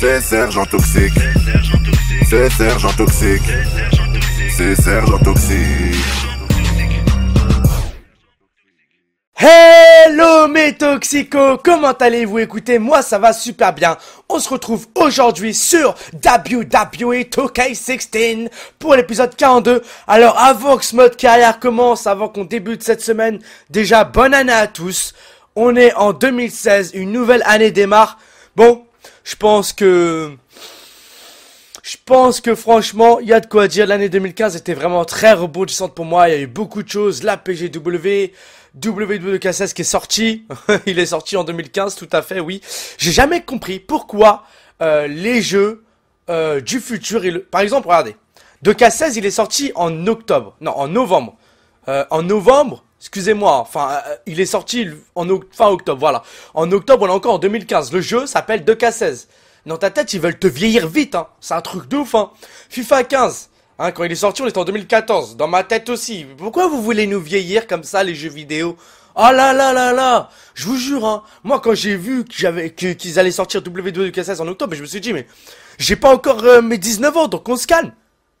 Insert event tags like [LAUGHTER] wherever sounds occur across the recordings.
C'est Sergent toxique. C'est sergent toxique. C'est sergent toxique. C'est sergent toxique. Hello mes toxicos, comment allez-vous Écoutez, moi ça va super bien. On se retrouve aujourd'hui sur WWE 2 16 pour l'épisode 42. Alors avant que ce mode carrière commence, avant qu'on débute cette semaine, déjà bonne année à tous. On est en 2016, une nouvelle année démarre. Bon, je pense que... Je pense que franchement, il y a de quoi dire. L'année 2015 était vraiment très rebondissante pour moi. Il y a eu beaucoup de choses. La PGW, W2K16 qui est sorti. [LAUGHS] il est sorti en 2015, tout à fait, oui. J'ai jamais compris pourquoi euh, les jeux euh, du futur... Par exemple, regardez. De K16, il est sorti en octobre. Non, en novembre. Euh, en novembre, Excusez-moi, enfin, euh, euh, il est sorti en fin octobre, voilà. En octobre, on est encore en 2015. Le jeu s'appelle 2K16. Dans ta tête, ils veulent te vieillir vite, hein. C'est un truc de ouf, hein. FIFA 15. Hein, quand il est sorti, on était en 2014. Dans ma tête aussi. Pourquoi vous voulez nous vieillir comme ça, les jeux vidéo oh là là là là Je vous jure, hein. Moi, quand j'ai vu qu'ils allaient sortir W2K16 en octobre, je me suis dit, mais j'ai pas encore euh, mes 19 ans, donc on se calme.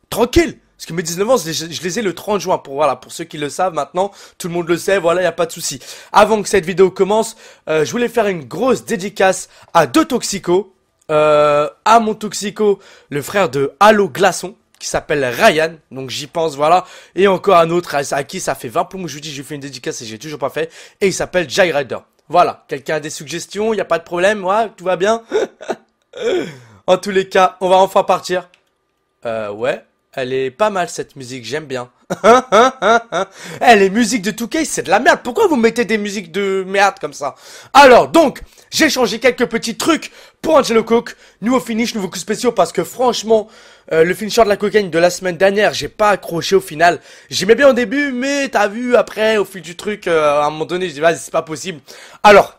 Tranquille. Parce que mes 19 ans, je les ai le 30 juin. Pour, voilà, pour ceux qui le savent maintenant, tout le monde le sait, voilà, il n'y a pas de souci. Avant que cette vidéo commence, euh, je voulais faire une grosse dédicace à deux toxicos. Euh, à mon toxico, le frère de Halo Glaçon, qui s'appelle Ryan, donc j'y pense, voilà. Et encore un autre à, qui ça fait 20 plombs je vous dis, j'ai fait une dédicace et j'ai toujours pas fait. Et il s'appelle Jai Rider. Voilà, quelqu'un a des suggestions, il n'y a pas de problème, ouais, tout va bien. [LAUGHS] en tous les cas, on va enfin partir. Euh, ouais. Elle est pas mal cette musique, j'aime bien. [LAUGHS] Elle les musiques de 2K, c'est de la merde. Pourquoi vous mettez des musiques de merde comme ça Alors, donc, j'ai changé quelques petits trucs pour Angelo Cook. Nouveau finish, nouveau coup spécial parce que franchement, euh, le finisher de la cocaine de la semaine dernière, j'ai pas accroché au final. J'aimais bien au début, mais t'as vu, après, au fil du truc, euh, à un moment donné, je dis, vas-y, c'est pas possible. Alors,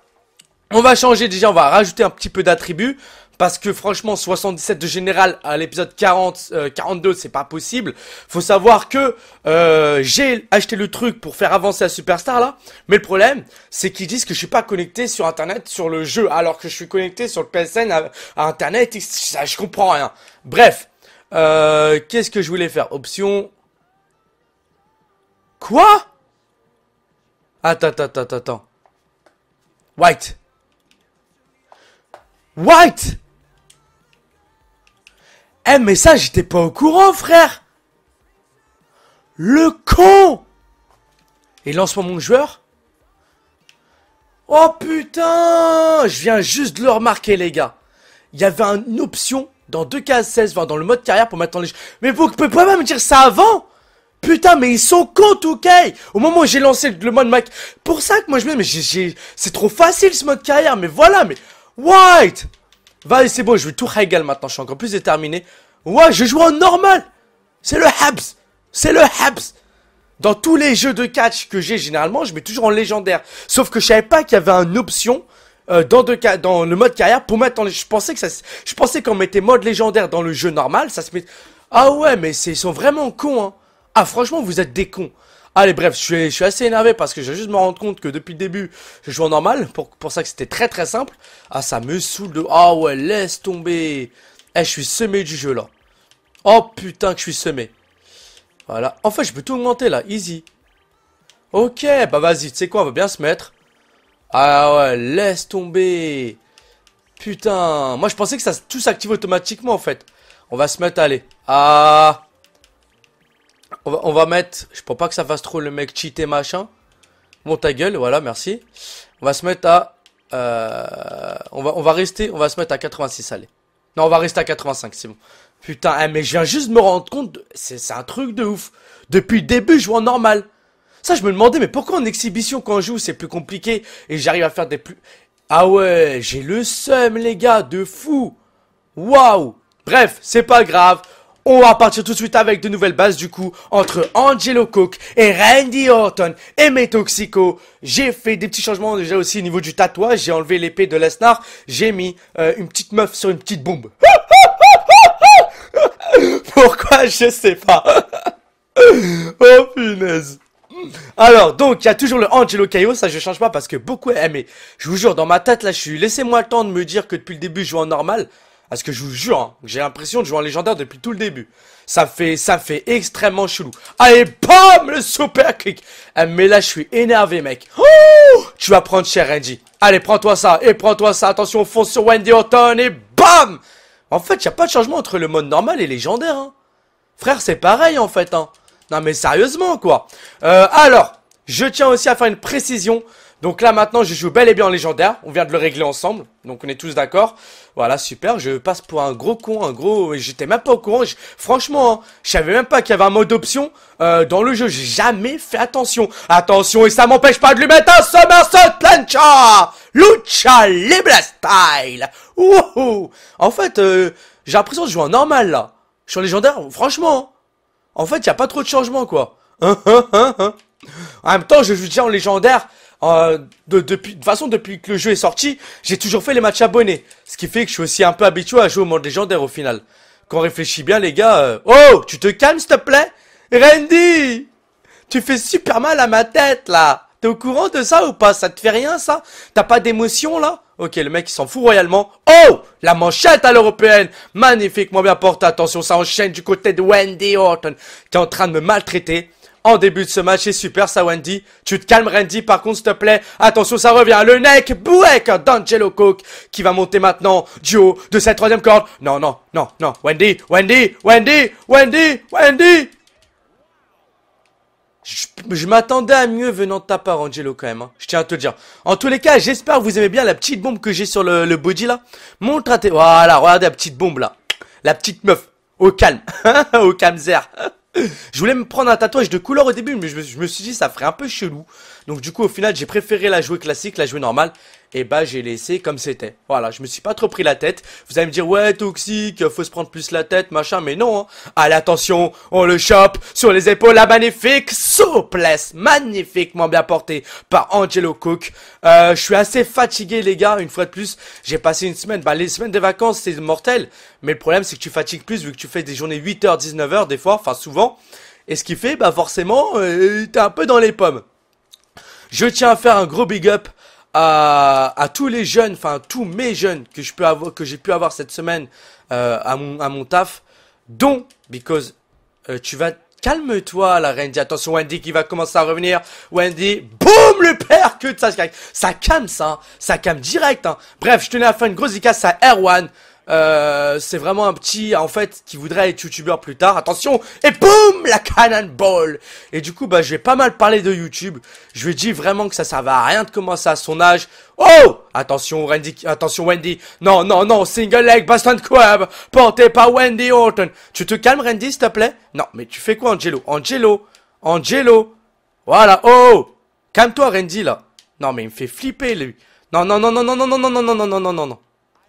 on va changer déjà, on va rajouter un petit peu d'attributs. Parce que franchement, 77 de général à l'épisode 40, 42, euh, c'est pas possible. Faut savoir que euh, j'ai acheté le truc pour faire avancer la superstar là. Mais le problème, c'est qu'ils disent que je suis pas connecté sur internet sur le jeu, alors que je suis connecté sur le PSN à, internet. ça, je comprends rien. Bref, euh, qu'est-ce que je voulais faire Option. Quoi Attends, attends, attends, attends. White. White eh mais ça j'étais pas au courant frère Le con Et lance-moi mon joueur Oh putain Je viens juste de le remarquer les gars Il y avait une option dans 2K16, voire dans le mode carrière pour mettre en les... Mais vous pouvez pas me dire ça avant Putain, mais ils sont cons, ok Au moment où j'ai lancé le mode Mac... Pour ça que moi je me dis, mais j'ai... C'est trop facile ce mode carrière, mais voilà, mais... White vas c'est bon, je vais tout régal maintenant, je suis encore plus déterminé. Ouais, je joue en normal C'est le Habs C'est le Habs Dans tous les jeux de catch que j'ai, généralement, je mets toujours en légendaire. Sauf que je savais pas qu'il y avait une option euh, dans, le mode carrière pour mettre en... Je pensais que Je pensais qu'on mettait mode légendaire dans le jeu normal, ça se met... Ah ouais, mais ils sont vraiment cons, hein Ah, franchement, vous êtes des cons Allez, bref, je suis, assez énervé parce que j'ai juste me rendre compte que depuis le début, je joue en normal. Pour, pour ça que c'était très très simple. Ah, ça me saoule de... Ah ouais, laisse tomber. Eh, je suis semé du jeu, là. Oh putain que je suis semé. Voilà. En fait, je peux tout augmenter, là. Easy. Ok, bah vas-y, tu sais quoi, on va bien se mettre. Ah ouais, laisse tomber. Putain. Moi, je pensais que ça tout s'active automatiquement, en fait. On va se mettre, allez. Ah... On va, mettre, je pense pas que ça fasse trop le mec cheaté machin. Bon ta gueule, voilà, merci. On va se mettre à... Euh, on, va, on va rester, on va se mettre à 86, allez. Non, on va rester à 85, c'est bon. Putain, eh, mais je viens juste de me rendre compte, c'est un truc de ouf. Depuis le début, je joue en normal. Ça, je me demandais, mais pourquoi en exhibition, quand je joue, c'est plus compliqué et j'arrive à faire des plus... Ah ouais, j'ai le seum, les gars, de fou. Waouh. Bref, c'est pas grave. On va partir tout de suite avec de nouvelles bases du coup entre Angelo Cook et Randy Orton et mes Toxico. J'ai fait des petits changements déjà aussi au niveau du tatouage. J'ai enlevé l'épée de Lesnar. J'ai mis euh, une petite meuf sur une petite bombe. [LAUGHS] Pourquoi Je sais pas. [LAUGHS] oh punaise. Alors, donc, il y a toujours le Angelo Caio, ça je change pas parce que beaucoup... aimé je vous jure, dans ma tête, là, je suis... Laissez-moi le temps de me dire que depuis le début, je joue en normal. Parce que je vous jure, hein, j'ai l'impression de jouer en légendaire depuis tout le début. Ça fait, ça fait extrêmement chelou. Allez, bam, le super kick. Eh, mais là, je suis énervé, mec. tu vas prendre cher, Renji. Allez, prends-toi ça et prends-toi ça. Attention, on fonce sur Wendy Horton et bam. En fait, y a pas de changement entre le mode normal et légendaire. Hein. Frère, c'est pareil, en fait. Hein. Non, mais sérieusement, quoi. Euh, alors, je tiens aussi à faire une précision. Donc là maintenant je joue bel et bien en légendaire, on vient de le régler ensemble, donc on est tous d'accord. Voilà super, je passe pour un gros con, un gros... J'étais même pas au courant, franchement, hein, je savais même pas qu'il y avait un mode option euh, dans le jeu, j'ai jamais fait attention. Attention et ça m'empêche pas de lui mettre un somersault plancha Lucha Libre Style Wouhou En fait, euh, j'ai l'impression de jouer en normal là. Je suis en légendaire, franchement. Hein. En fait, il a pas trop de changements quoi. Hein, en même temps, je joue déjà en légendaire euh, de, depuis, de toute façon, depuis que le jeu est sorti, j'ai toujours fait les matchs abonnés. Ce qui fait que je suis aussi un peu habitué à jouer au monde légendaire au final. Quand on réfléchit bien, les gars, euh, oh, tu te calmes, s'il te plaît Randy Tu fais super mal à ma tête, là T'es au courant de ça ou pas Ça te fait rien, ça T'as pas d'émotion, là Ok, le mec, il s'en fout royalement. Oh La manchette à l'européenne Magnifiquement bien porte, Attention, ça enchaîne du côté de Wendy Horton, qui est en train de me maltraiter en début de ce match. C'est super ça, Wendy. Tu te calmes, Randy. Par contre, s'il te plaît, attention, ça revient. Le neck bouec d'Angelo Cook qui va monter maintenant du haut de cette troisième corde. Non, non, non, non. Wendy, Wendy, Wendy, Wendy, Wendy. Je, m'attendais à mieux venant de ta part, Angelo, quand même. Hein. Je tiens à te le dire. En tous les cas, j'espère que vous aimez bien la petite bombe que j'ai sur le, le, body, là. Montre à tes... Voilà, regardez la petite bombe, là. La petite meuf. Au calme. [LAUGHS] Au calme, zère. Je voulais me prendre un tatouage de couleur au début, mais je me, suis dit ça ferait un peu chelou. Donc du coup au final j'ai préféré la jouer classique, la jouer normale et bah j'ai laissé comme c'était. Voilà, je me suis pas trop pris la tête. Vous allez me dire ouais toxique, faut se prendre plus la tête, machin, mais non. Hein. Allez attention, on le chope sur les épaules, la magnifique souplesse, magnifiquement bien portée par Angelo Cook. Euh, je suis assez fatigué les gars, une fois de plus, j'ai passé une semaine. Bah les semaines de vacances c'est mortel, mais le problème c'est que tu fatigues plus vu que tu fais des journées 8h, 19h des fois, enfin souvent. Et ce qui fait, bah forcément, euh, t'es un peu dans les pommes. Je tiens à faire un gros big up à, tous les jeunes, enfin tous mes jeunes que je peux avoir, que j'ai pu avoir cette semaine euh, à, mon, à mon taf, dont because euh, tu vas Calme-toi, la dit Attention, Wendy qui va commencer à revenir. Wendy, boum, le père que de ça. Ça calme, ça. Hein. Ça calme direct. Hein. Bref, je tenais à faire une grosse dédicace à Erwan c'est vraiment un petit, en fait, qui voudrait être youtubeur plus tard. Attention Et boum La cannonball Et du coup, bah, je vais pas mal parler de YouTube. Je lui dis vraiment que ça servait à rien de commencer à son âge. Oh Attention, Randy, attention, Wendy. Non, non, non, single leg baston Club, porté par Wendy Orton Tu te calmes, Randy, s'il te plaît Non, mais tu fais quoi, Angelo Angelo Angelo Voilà, oh Calme-toi, Randy, là. Non, mais il me fait flipper, lui. Non, non, non, non, non, non, non, non, non, non, non, non, non, non.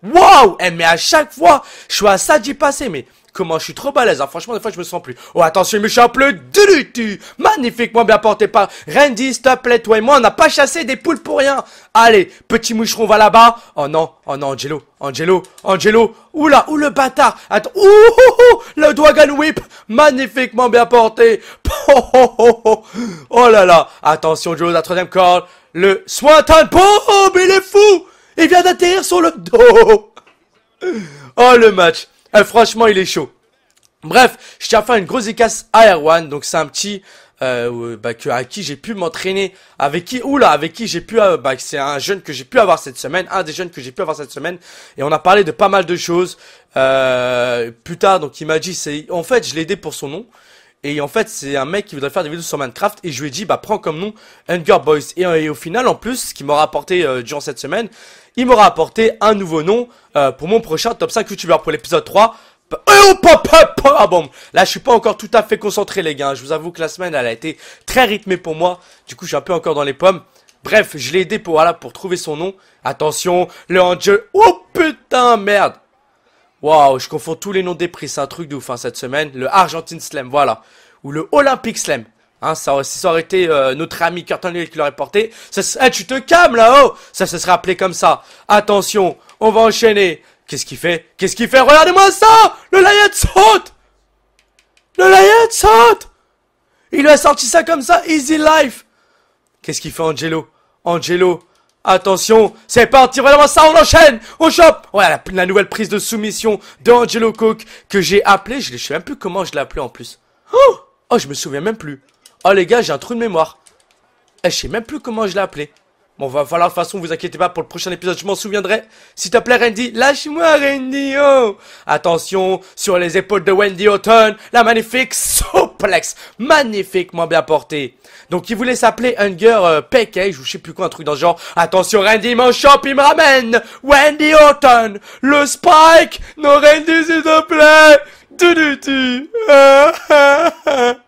Waouh Eh mais à chaque fois, je suis à ça d'y passer, mais comment je suis trop balèze, hein. franchement des fois je me sens plus. Oh attention, mais je suis un Magnifiquement bien porté par Randy, s'il te plaît, toi et moi, on n'a pas chassé des poules pour rien. Allez, petit moucheron va là-bas. Oh non, oh non, Angelo, Angelo, Angelo. Oula, où le bâtard. Attends, ouh, le Dragon Whip, magnifiquement bien porté. Oh, oh, oh, oh. là là, attention, Joe, la troisième corde. Le Swanton mais il est fou il vient d'atterrir sur le dos. Oh, le match. Eh, franchement, il est chaud. Bref, je tiens à faire une grosse écasse à one Donc, c'est un petit... Euh, bah, à qui j'ai pu m'entraîner, avec qui, oula, avec qui j'ai pu, euh, bah, c'est un jeune que j'ai pu avoir cette semaine, un des jeunes que j'ai pu avoir cette semaine, et on a parlé de pas mal de choses, euh, plus tard, donc il m'a dit, c'est, en fait, je l'ai aidé pour son nom, et en fait, c'est un mec qui voudrait faire des vidéos sur Minecraft. Et je lui ai dit, bah prends comme nom Hunger Boys. Et, euh, et au final, en plus, ce qu'il m'aura apporté euh, durant cette semaine, il m'aura apporté un nouveau nom euh, pour mon prochain top 5 youtubeur pour l'épisode 3. Eh, ah bon, là je suis pas encore tout à fait concentré les gars, je vous avoue que la semaine elle a été très rythmée pour moi, du coup je suis un peu encore dans les pommes. Bref, je l'ai aidé pour, voilà, pour trouver son nom. Attention, le Angel, oh putain merde Waouh, je confonds tous les noms des prix, c'est un truc de ouf hein, cette semaine. Le Argentine Slam, voilà. Ou le Olympic Slam. Hein, ça, ça aurait été euh, notre ami Curtin qui l'aurait porté, ça, eh, tu te calmes là-haut oh! Ça se serait appelé comme ça. Attention, on va enchaîner. Qu'est-ce qu'il fait Qu'est-ce qu'il fait Regardez-moi ça Le Lion saute Le Lion saute Il a sorti ça comme ça, easy life Qu'est-ce qu'il fait Angelo Angelo, Attention, c'est parti, vraiment ça, on enchaîne, on chope Ouais, la, nouvelle prise de soumission d'Angelo Cook que j'ai appelé, je ne sais même plus comment je l'ai appelé en plus. Oh, oh, je me souviens même plus. Oh les gars, j'ai un trou de mémoire. Eh, je sais même plus comment je l'ai appelé. Bon, va falloir de toute façon, vous inquiétez pas, pour le prochain épisode, je m'en souviendrai. S'il te plaît, Randy, lâche-moi, Randy, oh Attention, sur les épaules de Wendy Houghton, la magnifique souplex, magnifiquement bien portée. Donc, il voulait s'appeler Hunger euh, Package, ou je sais plus quoi, un truc dans ce genre. Attention, Randy, mon champ, il me ramène Wendy Houghton, le Spike Non, Randy, s'il te plaît [LAUGHS]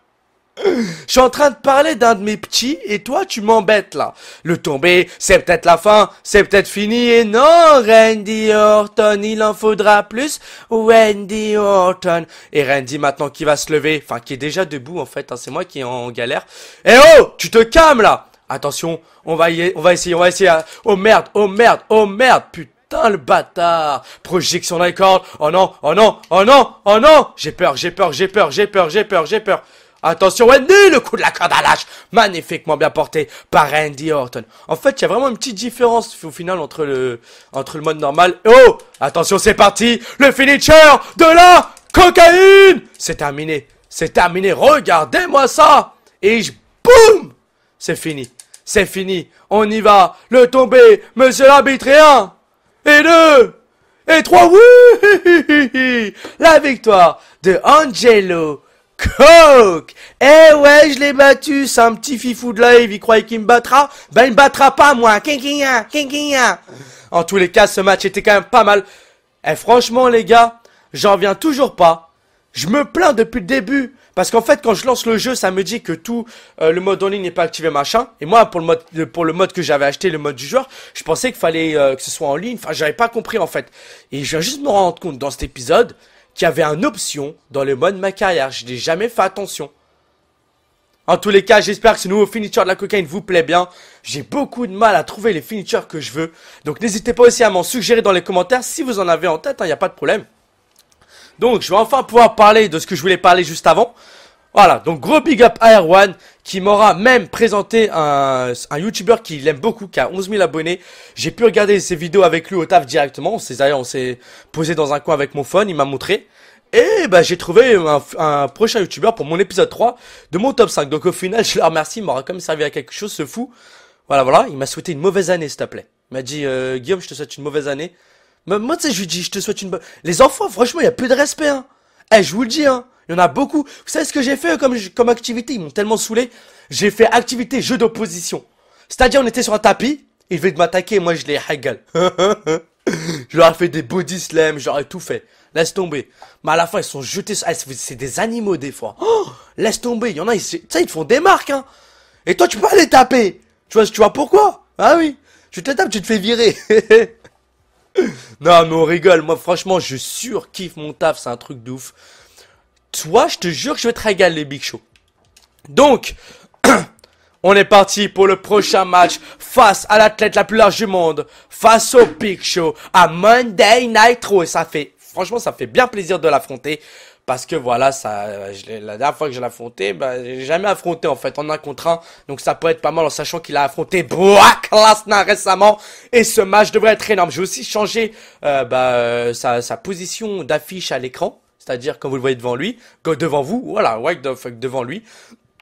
Je suis en train de parler d'un de mes petits et toi tu m'embêtes là. Le tomber, c'est peut-être la fin, c'est peut-être fini et non, Randy Orton, il en faudra plus. Randy Orton. Et Randy maintenant qui va se lever, enfin qui est déjà debout en fait, hein. c'est moi qui est en galère. Eh oh, tu te calmes là Attention, on va, y... on va essayer, on va essayer. Oh merde, oh merde, oh merde, putain le bâtard Projection dans Oh non, oh non, oh non, oh non J'ai peur, j'ai peur, j'ai peur, j'ai peur, j'ai peur, j'ai peur Attention Wendy, le coup de la corde à lâche, magnifiquement bien porté par Andy Orton. En fait, il y a vraiment une petite différence au final entre le entre le mode normal. oh, attention, c'est parti, le finisher de la cocaïne. C'est terminé, c'est terminé. Regardez-moi ça et je boum, c'est fini, c'est fini. On y va, le tombé, Monsieur l'arbitre et un et deux et trois. Oui, la victoire de Angelo. Coke Eh ouais, je l'ai battu, c'est un petit fifou de live, il croyait qu'il me battra, ben il me battra pas moi, Kinkinia. kinkinya En tous les cas, ce match était quand même pas mal. Et eh, franchement les gars, j'en viens toujours pas. Je me plains depuis le début, parce qu'en fait quand je lance le jeu, ça me dit que tout euh, le mode en ligne n'est pas activé machin. Et moi pour le mode pour le mode que j'avais acheté, le mode du joueur, je pensais qu'il fallait euh, que ce soit en ligne, enfin j'avais pas compris en fait. Et je viens juste me rendre compte dans cet épisode qu'il y avait une option dans le mode ma carrière. Je n'ai jamais fait attention. En tous les cas, j'espère que ce nouveau finiture de la cocaïne vous plaît bien. J'ai beaucoup de mal à trouver les finitures que je veux. Donc n'hésitez pas aussi à m'en suggérer dans les commentaires si vous en avez en tête, il hein, n'y a pas de problème. Donc je vais enfin pouvoir parler de ce que je voulais parler juste avant. Voilà, donc gros big up à Erwan qui m'aura même présenté un, un YouTuber qui l'aime beaucoup, qui a 11 000 abonnés. J'ai pu regarder ses vidéos avec lui au taf directement. On s'est on s'est posé dans un coin avec mon phone, il m'a montré. Et bah j'ai trouvé un, prochain youtubeur pour mon épisode 3 de mon top 5. Donc au final, je le remercie, il m'aura quand même servi à quelque chose, ce fou. Voilà, voilà, il m'a souhaité une mauvaise année, s'il te plaît. Il m'a dit, euh, Guillaume, je te souhaite une mauvaise année. Mais moi, tu sais, je lui dis, je te souhaite une bonne... Les enfants, franchement, il y a plus de respect, hein. Eh, je vous le dis, hein. Il y en a beaucoup. Vous savez ce que j'ai fait comme, comme activité Ils m'ont tellement saoulé. J'ai fait activité jeu d'opposition. C'est-à-dire, on était sur un tapis, ils venaient de m'attaquer moi je les haggle. [LAUGHS] je leur ai fait des body slams, j'aurais tout fait. Laisse tomber. Mais à la fin, ils sont jetés. Ah, c'est des animaux des fois. Oh, laisse tomber. Il y en a, ils, tu ils font des marques. Hein. Et toi, tu peux les taper. Tu vois, tu vois pourquoi Ah oui. Tu te les tapes, tu te fais virer. [LAUGHS] non, mais on rigole. Moi, franchement, je sur-kiffe mon taf. C'est un truc de ouf. Toi, je te jure que je vais te régaler, les Big Show. Donc, [CLEARS THROAT] on est parti pour le prochain match face à l'athlète la plus large du monde, face au Big Show, à Monday Night Raw. Et ça fait, franchement, ça fait bien plaisir de l'affronter. Parce que voilà, ça, la dernière fois que je l'ai affronté, bah, j'ai jamais affronté en fait en un contre un. Donc ça peut être pas mal en sachant qu'il a affronté Brock Lesnar récemment. Et ce match devrait être énorme. J'ai aussi changé euh, bah, euh, sa position d'affiche à l'écran. C'est-à-dire, quand vous le voyez devant lui, devant vous, voilà, wake fuck devant lui.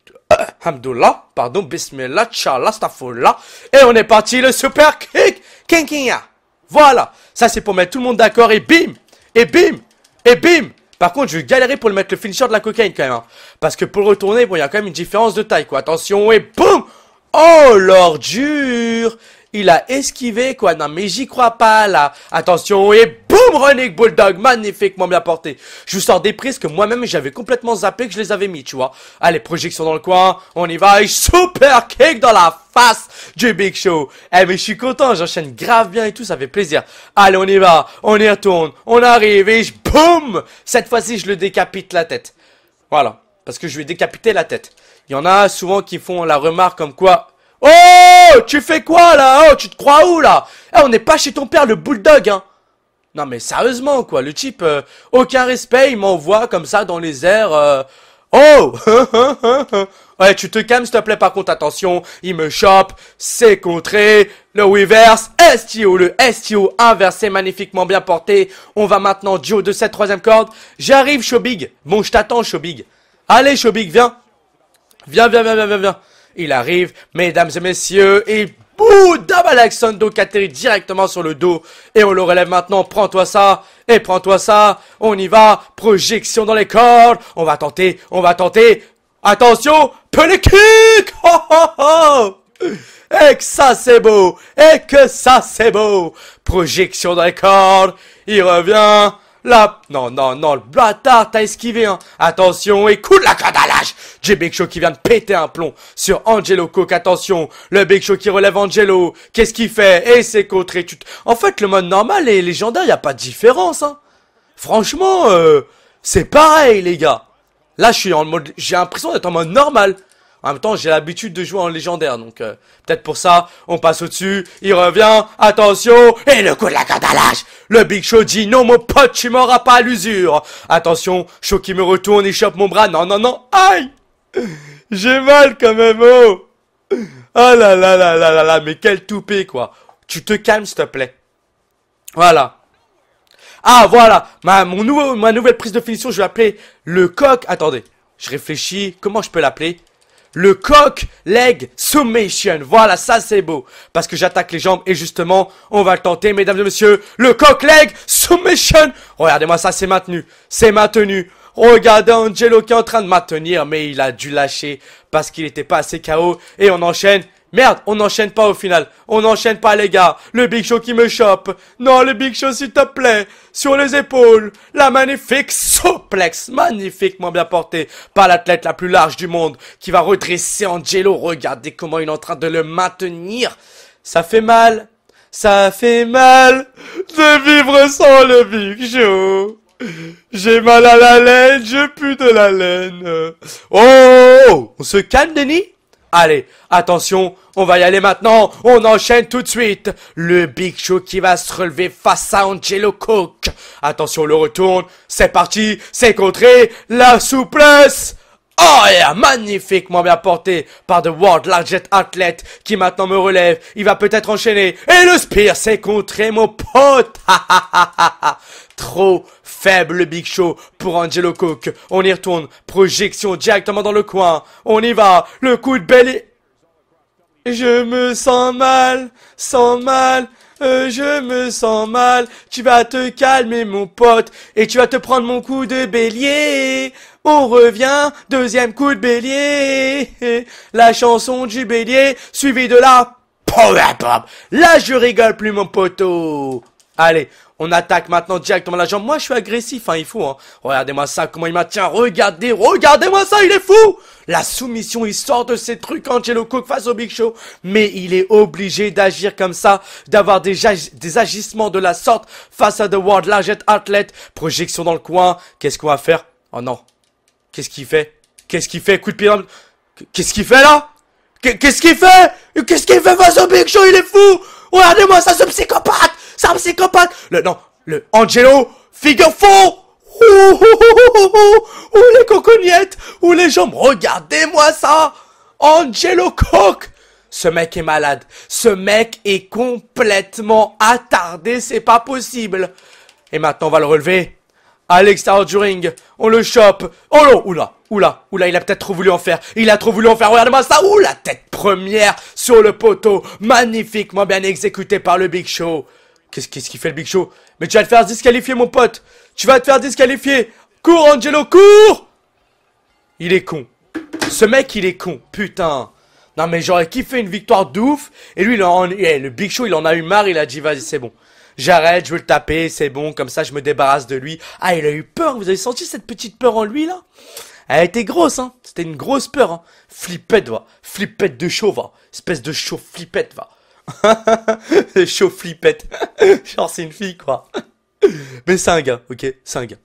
[COUGHS] Hamdullah, pardon, Bismillah, Tchallah, Stafoullah. Et on est parti, le super kick, Kinkinya. Voilà. Ça, c'est pour mettre tout le monde d'accord et bim, et bim, et bim. Par contre, je vais galérer pour le mettre le finisher de la cocaïne quand même. Hein. Parce que pour le retourner, bon, il y a quand même une différence de taille, quoi. Attention, et boum Oh, l'ordure Il a esquivé, quoi. Non, mais j'y crois pas, là. Attention, et Boum, Running Bulldog, magnifiquement bien porté. Je vous sors des prises que moi-même j'avais complètement zappé que je les avais mis, tu vois. Allez, projection dans le coin, on y va, et super kick dans la face du Big Show. Eh mais je suis content, j'enchaîne grave bien et tout, ça fait plaisir. Allez, on y va, on y retourne, on arrive et je boum Cette fois-ci, je le décapite la tête. Voilà, parce que je vais décapiter la tête. Il y en a souvent qui font la remarque comme quoi Oh Tu fais quoi là Oh Tu te crois où là Eh, on n'est pas chez ton père le bulldog hein non mais sérieusement quoi, le type, euh, aucun respect, il m'envoie comme ça dans les airs. Euh, oh [LAUGHS] Ouais, tu te calmes s'il te plaît, par contre, attention, il me chope, c'est contré, le reverse, STO, le STO inversé, magnifiquement bien porté. On va maintenant duo de cette troisième corde. J'arrive, Shobig. Bon, je t'attends, Shobig. Allez, Shobig, viens. Viens, viens, viens, viens, viens, viens. Il arrive, mesdames et messieurs, il Ouh, double qui atterrit directement sur le dos. Et on le relève maintenant. Prends-toi ça. Et prends-toi ça. On y va. Projection dans les cordes. On va tenter. On va tenter. Attention. kick, [LAUGHS] Oh, oh, oh. Et que ça c'est beau. Et que ça c'est beau. Projection dans les cordes. Il revient. Là, non, non, non, le bâtard, t'as esquivé, hein. Attention, écoute la cadalage. J'ai Big Show qui vient de péter un plomb sur Angelo Cook. Attention, le Big Show qui relève Angelo. Qu'est-ce qu'il fait Et ses côtes et tu... En fait, le mode normal et légendaire, y a pas de différence, hein. Franchement, euh, c'est pareil, les gars. Là, je suis en mode, j'ai l'impression d'être en mode normal. En même temps, j'ai l'habitude de jouer en légendaire, donc euh, peut-être pour ça, on passe au-dessus. Il revient, attention, et le coup de la catalage Le Big Show dit, non mon pote, tu m'auras pas à l'usure Attention, Show qui me retourne, il chope mon bras, non, non, non, aïe J'ai mal quand même, oh Ah oh là là là là là là, mais quel toupé, quoi Tu te calmes, s'il te plaît. Voilà. Ah, voilà ma, mon nouveau, ma nouvelle prise de finition, je vais appeler le coq... Attendez, je réfléchis, comment je peux l'appeler le coq leg Submission, Voilà, ça c'est beau. Parce que j'attaque les jambes et justement, on va le tenter, mesdames et messieurs. Le coq leg Submission, Regardez-moi ça, c'est maintenu. C'est maintenu. Regardez Angelo qui est en train de maintenir, mais il a dû lâcher parce qu'il n'était pas assez KO. Et on enchaîne Merde, on n'enchaîne pas au final. On n'enchaîne pas les gars. Le Big Show qui me chope. Non, le Big Show s'il te plaît. Sur les épaules. La magnifique souplex. Magnifiquement bien portée par l'athlète la plus large du monde. Qui va redresser Angelo. Regardez comment il est en train de le maintenir. Ça fait mal. Ça fait mal de vivre sans le Big Show. J'ai mal à la laine, je pue de la laine. Oh, oh, oh On se calme, Denis Allez, attention, on va y aller maintenant, on enchaîne tout de suite. Le Big Show qui va se relever face à Angelo Cook. Attention, le retourne, c'est parti, c'est contré, la souplesse Oh, yeah, magnifiquement bien porté par The World Largest Athlete qui maintenant me relève. Il va peut-être enchaîner. Et le Spear, c'est contré, mon pote. [LAUGHS] Trop Faible Big Show pour Angelo Cook. On y retourne. Projection directement dans le coin. On y va. Le coup de bélier. Je me sens mal, sens mal. Euh, je me sens mal, tu vas te calmer mon pote, et tu vas te prendre mon coup de bélier. On revient, deuxième coup de bélier. La chanson du bélier, suivie de la... Là, je rigole plus mon poteau. Allez, on attaque maintenant directement la jambe. Moi, je suis agressif, hein, il faut. Hein. Regardez-moi ça, comment il tient. Regardez, regardez-moi ça, il est fou La soumission, il sort de ses trucs Angelo Cook face au Big Show. Mais il est obligé d'agir comme ça, d'avoir des, agissements de la sorte face à The World Largest Athlete. Projection dans le coin. Qu'est-ce qu'on va faire Oh non. Qu'est-ce qu'il fait Qu'est-ce qu'il fait Coup de pied Qu'est-ce qu'il fait là Qu'est-ce qu'il fait Qu'est-ce qu'il fait face au Big Show Il est fou Regardez-moi ça, ce psychopathe ça Le, non, le Angelo, figure faux. Ouh, les cocognettes, ou les jambes, regardez-moi ça. Angelo Coq. Ce mec est malade. Ce mec est complètement attardé, c'est pas possible. Et maintenant, on va le relever. Alex l'extérieur on le chope. Oh là, là oula, là il a peut-être trop voulu en faire. Il a trop voulu en faire, regardez-moi ça. Ouh, la tête première sur le poteau. Magnifiquement bien exécuté par le Big Show. Qu'est-ce qu'il fait le Big Show Mais tu vas te faire disqualifier, mon pote Tu vas te faire disqualifier Cours, Angelo, cours Il est con. Ce mec, il est con, putain. Non, mais j'aurais kiffé une victoire de ouf. Et lui, il en... le Big Show, il en a eu marre. Il a dit, vas-y, c'est bon. J'arrête, je veux le taper, c'est bon. Comme ça, je me débarrasse de lui. Ah, il a eu peur. Vous avez senti cette petite peur en lui, là Elle était grosse, hein. C'était une grosse peur, hein. Flippette, va. Flippette de show va. Espèce de show flippette, va. [LAUGHS] chaud flipette. [LAUGHS] Genre, c'est une fille, quoi. Mais c'est un gars, ok C'est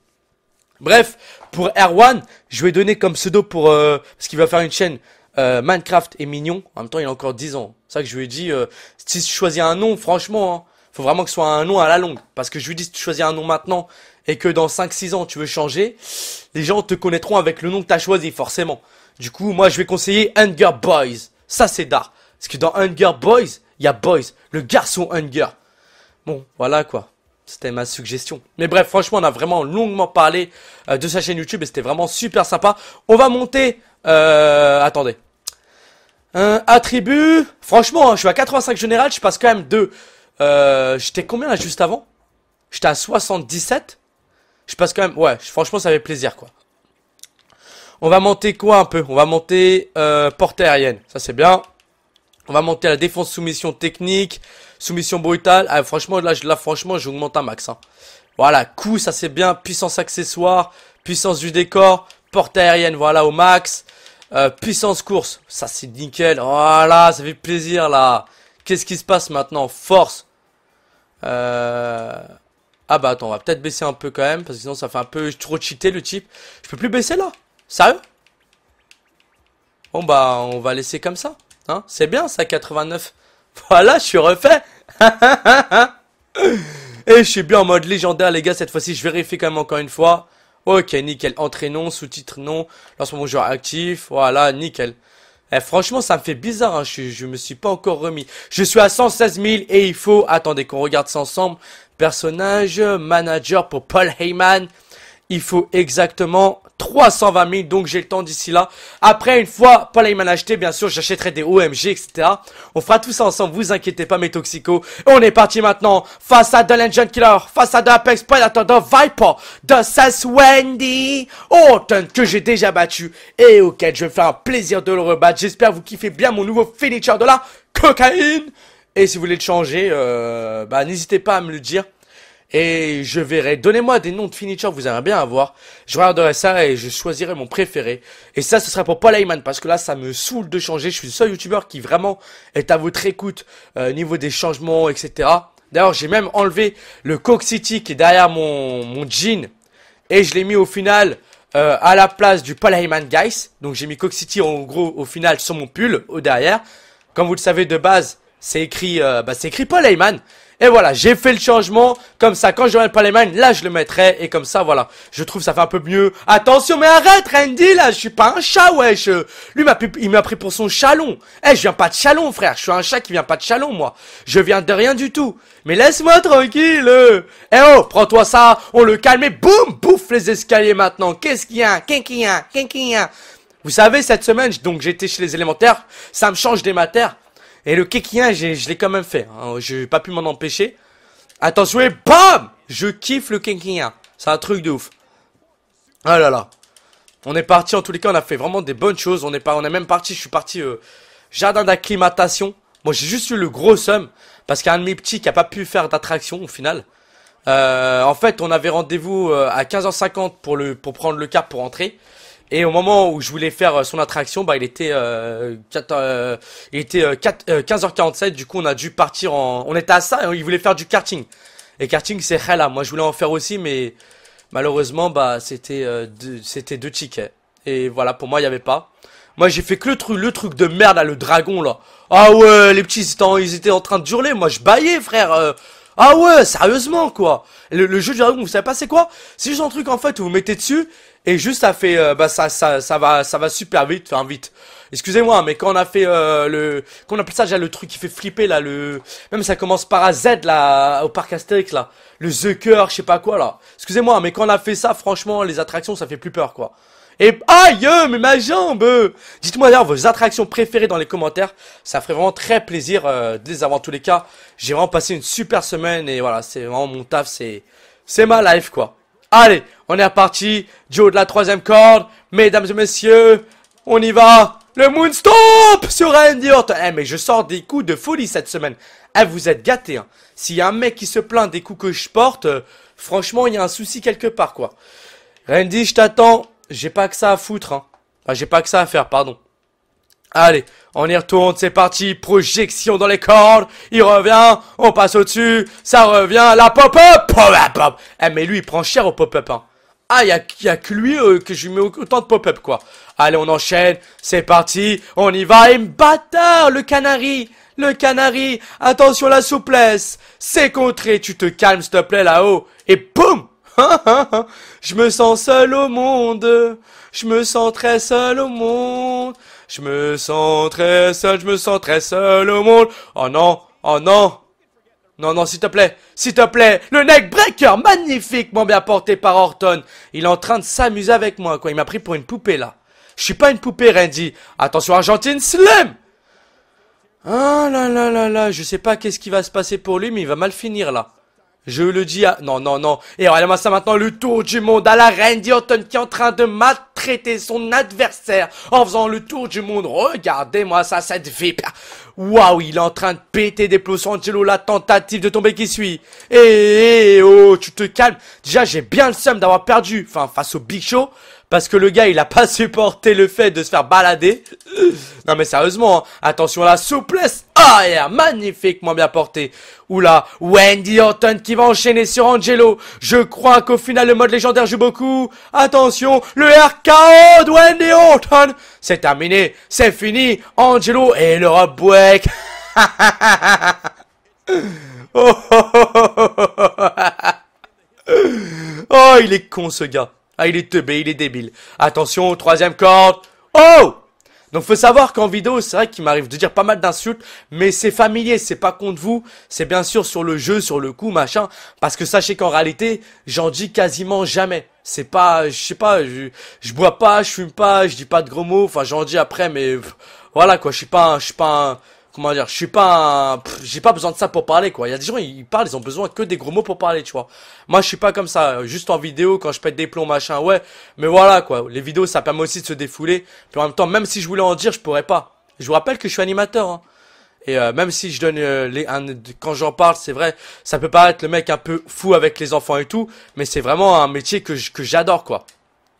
Bref, pour r1, je lui ai donné comme pseudo pour... ce euh, parce qu'il va faire une chaîne euh, Minecraft et mignon. En même temps, il a encore 10 ans. C'est ça que je lui ai dit, euh, si tu choisis un nom, franchement, hein, faut vraiment que ce soit un nom à la longue. Parce que je lui dis, si tu choisis un nom maintenant et que dans 5-6 ans, tu veux changer, les gens te connaîtront avec le nom que tu as choisi, forcément. Du coup, moi, je vais conseiller Hunger Boys. Ça, c'est d'art. Parce que dans Hunger Boys, il y a Boys, le garçon Hunger. Bon, voilà quoi. C'était ma suggestion. Mais bref, franchement, on a vraiment longuement parlé euh, de sa chaîne YouTube et c'était vraiment super sympa. On va monter. Euh, attendez. Un attribut. Franchement, hein, je suis à 85 général. Je passe quand même de. Euh, j'étais combien là juste avant J'étais à 77. Je passe quand même. Ouais, franchement, ça fait plaisir quoi. On va monter quoi un peu On va monter portée aérienne. Ça c'est bien. On va monter la défense soumission technique, soumission brutale. Ah, franchement, là, là franchement, j'augmente un max. Hein. Voilà, coup, ça c'est bien. Puissance accessoire, puissance du décor, porte aérienne, voilà, au max. Euh, puissance course, ça c'est nickel. Voilà, ça fait plaisir là. Qu'est-ce qui se passe maintenant Force. Euh, ah bah attends, on va peut-être baisser un peu quand même, parce que sinon ça fait un peu trop cheaté le type. Je peux plus baisser là Sérieux Bon bah on va laisser comme ça. Hein, c'est bien ça, 89. [LAUGHS] Voilà, je suis refait. [LAUGHS] Et je suis bien en mode légendaire, les gars. Cette fois-ci, je vérifie quand même encore une fois. Ok, nickel. Entrée non, sous-titre non. Lancement mon joueur actif. Voilà, nickel. Eh, franchement, ça me fait bizarre. Hein. Je, je me suis pas encore remis. Je suis à 116 000 et il faut... Attendez qu'on regarde ça ensemble. Personnage, manager pour Paul Heyman. Il faut exactement 320 000, donc j'ai le temps d'ici là. Après, une fois Paul Heyman acheté, bien sûr, j'achèterai des OMG, etc. On fera tout ça ensemble, vous inquiétez pas mes toxicos. on est parti maintenant, face à The Legend Killer, face à The Apex Predator, The Viper, The Sass Wendy Orton, que j'ai déjà battu. Et auquel je vais faire un plaisir de le rebattre. J'espère vous kiffez bien mon nouveau finisher de la cocaïne. Et si vous voulez le changer, euh, bah, n'hésitez pas à me le dire et je verrai. Donnez-moi des noms de finitures que vous aimeriez bien avoir. Je regarderai ça et je choisirai mon préféré. Et ça, ce sera pour Paul Heyman parce que là, ça me saoule de changer. Je suis le seul youtubeur qui vraiment est à votre écoute au euh, niveau des changements, etc. D'ailleurs, j'ai même enlevé le Coke City qui est derrière mon, mon jean et je l'ai mis au final euh, à la place du Paul Heyman Guys. Donc j'ai mis Coke City en gros au final sur mon pull au derrière. Comme vous le savez de base, c'est écrit, euh, bah, c'est écrit Paul Heyman. Et voilà, j'ai fait le changement. Comme ça, quand je pas les mains, là, je le mettrai. Et comme ça, voilà. Je trouve ça fait un peu mieux. Attention, mais arrête, Randy, là. Je suis pas un chat, wesh. Lui, il m'a pris pour son chalon. Eh, je viens pas de chalon, frère. Je suis un chat qui vient pas de chalon, moi. Je viens de rien du tout. Mais laisse-moi tranquille. Eh oh, prends-toi ça. On le calme et boum, bouffe les escaliers maintenant. Qu'est-ce qu'il y a? Qu'est-ce qu'il y a? Qu'est-ce qu'il y a? Vous savez, cette semaine, donc j'étais chez les élémentaires, ça me change des matières. Et le kékien, je l'ai quand même fait. Hein. je n'ai pas pu m'en empêcher. Attention et BAM Je kiffe le kékien. C'est un truc de ouf. Ah là là. On est parti, en tous les cas, on a fait vraiment des bonnes choses. On est, pas, on est même parti, je suis parti euh, jardin d'acclimatation. Moi, j'ai juste eu le gros somme parce qu'un de mes petits qui n'a pas pu faire d'attraction au final. Euh, en fait, on avait rendez-vous euh, à 15h50 pour, le, pour prendre le cap pour entrer. Et au moment où je voulais faire euh, son attraction, bah, il était, euh, euh était 15h47. Euh, du coup, on a dû partir en. On était à ça et hein, il voulait faire du karting. Et karting, c'est là. Moi, je voulais en faire aussi, mais malheureusement, bah, c'était deux, c'était deux tickets. Et voilà, pour moi, il n'y avait pas. Moi, j'ai fait que le truc, le truc de merde, là, le dragon, là. Ah ouais, les petits, ils étaient en, ils étaient en train de hurler. Moi, je baillais, frère. Ah ouais, sérieusement quoi le, jeu du dragon, vous savez pas c'est quoi C'est juste un truc en fait où vous mettez dessus et juste ça fait euh, bah ça, ça ça va ça va super vite, enfin vite. Excusez-moi, mais quand on a fait euh, le a appelle ça déjà le truc qui fait flipper là le même ça commence par A Z là au parc Astérix là, le Zucker, je sais pas quoi là. Excusez-moi, mais quand on a fait ça franchement les attractions ça fait plus peur quoi. Et aïe, euh, mais ma jambe euh. Dites-moi d'ailleurs vos attractions préférées dans les commentaires. Ça ferait vraiment très plaisir euh, tous les cas. J'ai vraiment passé une super semaine et voilà, c'est vraiment mon taf, c'est c'est ma life quoi. Allez, on est reparti. Joe de la troisième corde. Mesdames et messieurs, on y va. Le Moonstomp sur Randy Orton. Eh mais je sors des coups de folie cette semaine. Eh, vous êtes gâtés. Hein. S'il y a un mec qui se plaint des coups que je porte, euh, franchement, il y a un souci quelque part quoi. Randy, je t'attends j'ai pas que ça à foutre, hein. j'ai pas que ça à faire, pardon. Allez, on y retourne, c'est parti, projection dans les cordes, il revient, on passe au-dessus, ça revient, la pop-up, pop-up, eh, mais lui, il prend cher au pop-up, hein. Ah, y a, y a que lui euh, que je lui mets autant de pop-up, quoi. Allez, on enchaîne, c'est parti, on y va, et bâtard, le canari, le canari, attention la souplesse, c'est contré, tu te calmes, s'il te plaît, là-haut, et boum [LAUGHS] je me sens seul au monde. Je me sens très seul au monde. Je me sens très seul. Je me sens très seul au monde. Oh non. Oh non. Non, non, s'il te plaît, s'il te plaît, le neckbreaker, magnifiquement bien porté par Orton. Il est en train de s'amuser avec moi, quoi. Il m'a pris pour une poupée, là. Je suis pas une poupée, Randy. Attention, Argentine SLIM Ah là là là là, je sais pas qu'est-ce qui va se passer pour lui, mais il va mal finir, là. Je le dis à... Non, non, non. Et regardez-moi ça maintenant, le tour du monde à la Randy Orton qui est en train de maltraiter son adversaire en faisant le tour du monde. Regardez-moi ça, cette vipère. Waouh, il est en train de péter des plots. Angelo, la tentative de tomber qui suit. Eh, eh, eh, oh, tu te calmes. Déjà, j'ai bien le seum d'avoir perdu. Enfin, face au Big Show. Parce que le gars, il a pas [LAUGHS] supporté le fait de se faire balader. non, mais sérieusement, hein. attention à la souplesse magnifiquement bien porté. Oula, Wendy Orton qui va enchaîner sur Angelo. Je crois qu'au final le mode légendaire joue beaucoup. Attention, le RKO de Wendy Orton. C'est terminé, c'est fini. Angelo et le Rob oh, oh, il est con ce gars. Ah, il est teubé, il est débile. Attention, troisième corde. Oh donc faut savoir qu'en vidéo, c'est vrai qu'il m'arrive de dire pas mal d'insultes, mais c'est familier, c'est pas contre vous, c'est bien sûr sur le jeu, sur le coup, machin, parce que sachez qu'en réalité, j'en dis quasiment jamais. C'est pas, je sais pas, je, bois pas, je fume pas, je dis pas de gros mots, enfin j'en dis après, mais voilà quoi, je suis pas, je suis pas, un, comment dire, je suis pas, j'ai pas besoin de ça pour parler quoi. Il y a des gens ils parlent, ils ont besoin que des gros mots pour parler, tu vois. Moi je suis pas comme ça, juste en vidéo quand je pète des plombs machin, ouais. Mais voilà quoi, les vidéos ça permet aussi de se défouler. Puis en même temps, même si je voulais en dire, je pourrais pas. Je vous rappelle que je suis animateur. Hein. Et euh, même si je donne euh, les, quand j'en parle, c'est vrai, ça peut paraître le mec un peu fou avec les enfants et tout, mais c'est vraiment un métier que que j'adore quoi.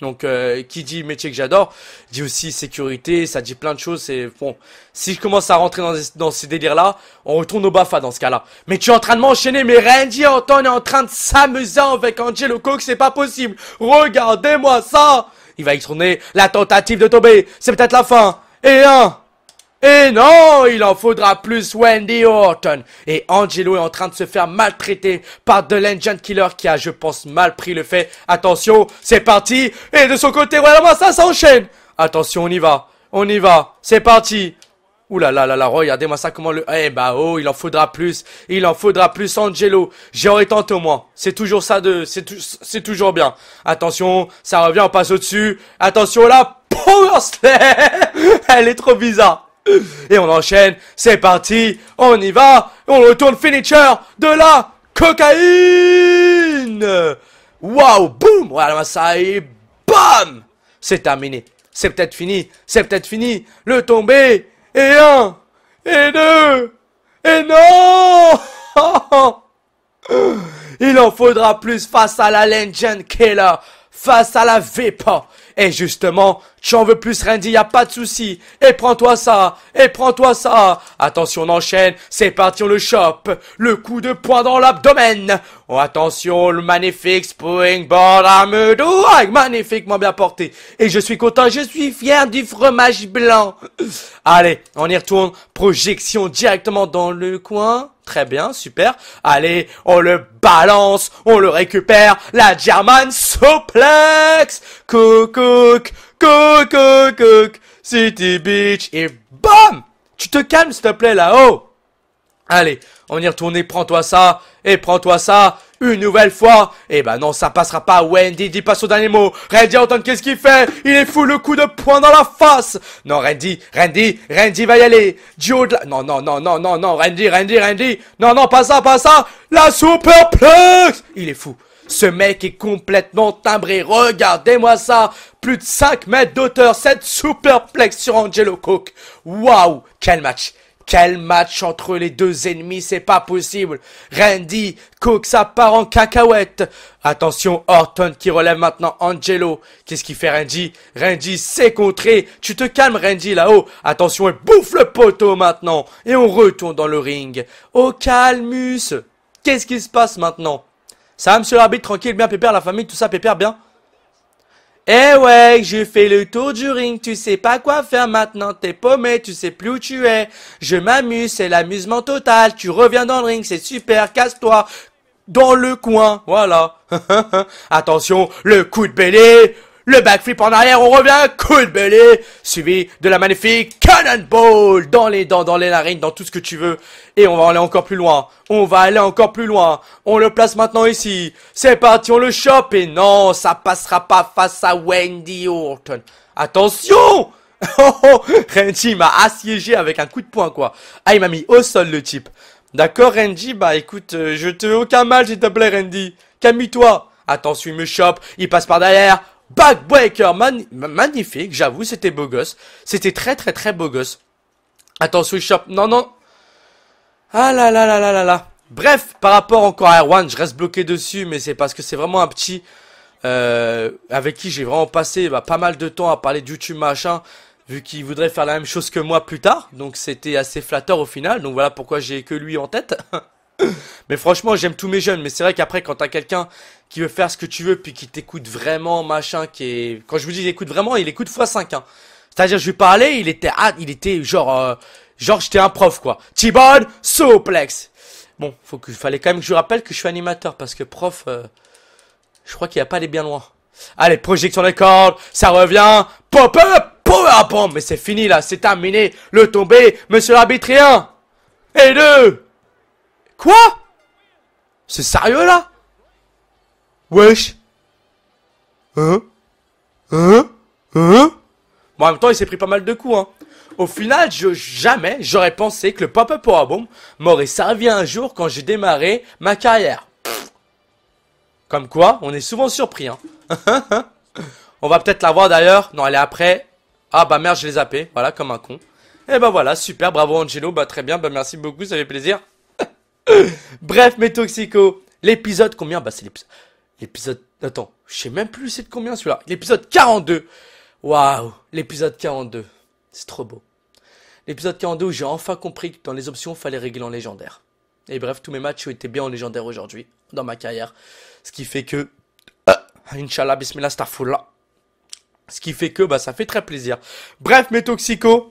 Donc, euh, qui dit métier que j'adore, dit aussi sécurité, ça dit plein de choses. C'est bon, si je commence à rentrer dans, ces délires-là, on retourne au BAFA dans ce cas-là. Mais tu es en train de m'enchaîner, mais Randy Anton est en train de s'amuser avec Angelo Cook, c'est pas possible. Regardez-moi ça Il va y tourner la tentative de tomber, c'est peut-être la fin. Et un et eh non, il en faudra plus Wendy Orton. Et Angelo est en train de se faire maltraiter par de Legend Killer qui a, je pense, mal pris le fait. Attention, c'est parti. Et de son côté, moi ça s'enchaîne. Attention, on y va. On y va. C'est parti. Ouh là là là regardez-moi ça comment le... Eh bah oh, il en faudra plus, il en faudra plus Angelo, j'aurais tant au moins, c'est toujours ça de... c'est c'est toujours bien. Attention, ça revient, on passe au-dessus, attention là, [LAUGHS] Elle est trop bizarre et on enchaîne, c'est parti, on y va, on retourne finisher de la cocaïne Waouh, boum, voilà ça est, bam C'est terminé, c'est peut-être fini, c'est peut-être fini, le tombé, et un, et deux, et non [LAUGHS] Il en faudra plus face à la Legend Killer, face à la Vipa, et justement, J'en veux plus, Randy, y a pas de souci. Et prends-toi ça, et prends-toi ça. Attention, on enchaîne. C'est parti, on le chope. Le coup de poing dans l'abdomen. Oh, attention, le magnifique springboard me de ah, magnifiquement bien porté. Et je suis content, je suis fier du fromage blanc. [CLEARS THROAT] Allez, on y retourne. Projection directement dans le coin. Très bien, super. Allez, on le balance, on le récupère. La German Suplex. Coucou, Cook, cook, City Beach. Et bam Tu te calmes, s'il te plaît, là-haut. Allez, on y retourne prends-toi ça, et prends-toi ça, une nouvelle fois. Eh ben non, ça passera pas, Wendy dis pas ce dernier mot. Randy attends, qu'est-ce qu'il fait Il est fou le coup de poing dans la face Non, Randy, Randy, Randy va y aller. Non, non, non, non, non, non, Randy, Randy, Randy. Non, non, pas ça, pas ça La Superplex Il est fou. Ce mec est complètement timbré. Regardez-moi ça. Plus de 5 mètres d'auteur. Cette superplex sur Angelo Cook. Waouh. Quel match. Quel match entre les deux ennemis, c'est pas possible. Randy, Cook, ça part en cacahuète. Attention, Orton qui relève maintenant Angelo. Qu'est-ce qu'il fait Randy Randy, c'est contré. Tu te calmes Randy là-haut. Attention, il bouffe le poteau maintenant. Et on retourne dans le ring. Oh calmus. Qu'est-ce qui se passe maintenant ça va, monsieur tranquille, bien, pépère, la famille, tout ça, pépère, bien. Eh ouais, j'ai fait le tour du ring, tu sais pas quoi faire maintenant, t'es paumé, tu sais plus où tu es. Je m'amuse, c'est l'amusement total, tu reviens dans le ring, c'est super, casse-toi dans le coin, voilà. [LAUGHS] Attention, le coup de bélier le backflip en arrière, on revient, Cool, de suivi de la magnifique cannonball dans les dents, dans les narines, dans tout ce que tu veux. Et on va aller encore plus loin, on va aller encore plus loin, on le place maintenant ici, c'est parti, on le chope, et non, ça passera pas face à Wendy Orton. Attention [LAUGHS] oh, oh, Renji m'a assiégé avec un coup de poing, quoi. Ah, il m'a mis au sol, le type. D'accord, Renji, bah écoute, euh, je te fais aucun mal, s'il te plaît, Randy. Calme-toi. Attention, il me chope, il passe par derrière. Backbreaker, man magnifique, j'avoue, c'était beau gosse. C'était très très très beau gosse. Attention, shop, non, non. Ah là là là là là là. Bref, par rapport encore à One, je reste bloqué dessus, mais c'est parce que c'est vraiment un petit euh, avec qui j'ai vraiment passé bah, pas mal de temps à parler de YouTube machin, vu qu'il voudrait faire la même chose que moi plus tard, donc c'était assez flatteur au final, donc voilà pourquoi j'ai que lui en tête. [LAUGHS] [LAUGHS] Mais franchement, j'aime tous mes jeunes. Mais c'est vrai qu'après, quand t'as quelqu'un qui veut faire ce que tu veux, puis qui t'écoute vraiment, machin, qui est... Quand je vous dis écoute vraiment, il écoute x5. Hein. C'est-à-dire, je lui parlais, il était, ah, il était genre, euh, genre j'étais un prof, quoi. t Soplex. souplex. Bon, faut qu'il fallait quand même que je rappelle que je suis animateur, parce que prof, euh, je crois qu'il a pas allé bien loin. Allez, projection des cordes, ça revient, pop-up, pop mais c'est fini là, c'est terminé, le tombé, monsieur l'arbitrien, et deux Quoi C'est sérieux là Wesh Hein Hein Hein Bon, en même temps, il s'est pris pas mal de coups, hein. Au final, je, jamais j'aurais pensé que le pop-up Bomb m'aurait servi un jour quand j'ai démarré ma carrière. Comme quoi, on est souvent surpris, hein. [LAUGHS] on va peut-être la voir d'ailleurs. Non, elle est après. Ah bah merde, je l'ai zappé. Voilà, comme un con. Et eh bah ben, voilà, super, bravo Angelo. Bah très bien, bah merci beaucoup, ça fait plaisir. [LAUGHS] Bref, mes toxicos, l'épisode combien Bah, c'est l'épisode. L'épisode. Attends, je sais même plus c'est de combien celui-là. L'épisode 42. Waouh, l'épisode 42. C'est trop beau. L'épisode 42 où j'ai enfin compris que dans les options, il fallait régler en légendaire. Et bref, tous mes matchs ont été bien en légendaire aujourd'hui, dans ma carrière. Ce qui fait que. Euh, Inch'Allah, Bismillah, Starfullah. Ce qui fait que bah, ça fait très plaisir. Bref, mes toxico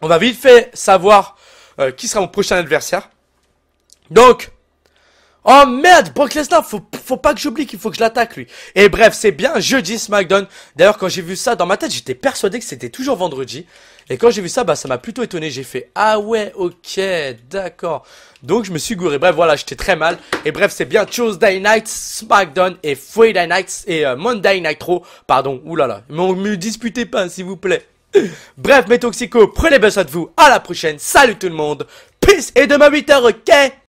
on va vite fait savoir euh, qui sera mon prochain adversaire. Donc, Oh merde, Brock Lesnar, faut, pas que j'oublie qu'il faut que je l'attaque lui. Et bref, c'est bien jeudi SmackDown. D'ailleurs, quand j'ai vu ça dans ma tête, j'étais persuadé que c'était toujours vendredi. Et quand j'ai vu ça, bah ça m'a plutôt étonné. J'ai fait ah ouais, ok, d'accord. Donc je me suis gouré. Bref, voilà, j'étais très mal. Et bref, c'est bien Tuesday Night SmackDown et Friday Night et euh, Monday Night Raw. Pardon, oulala. Mais me disputez pas, s'il vous plaît. [LAUGHS] bref, mes toxicos, prenez bien soin de vous. À la prochaine. Salut tout le monde. Peace et demain 8h, ok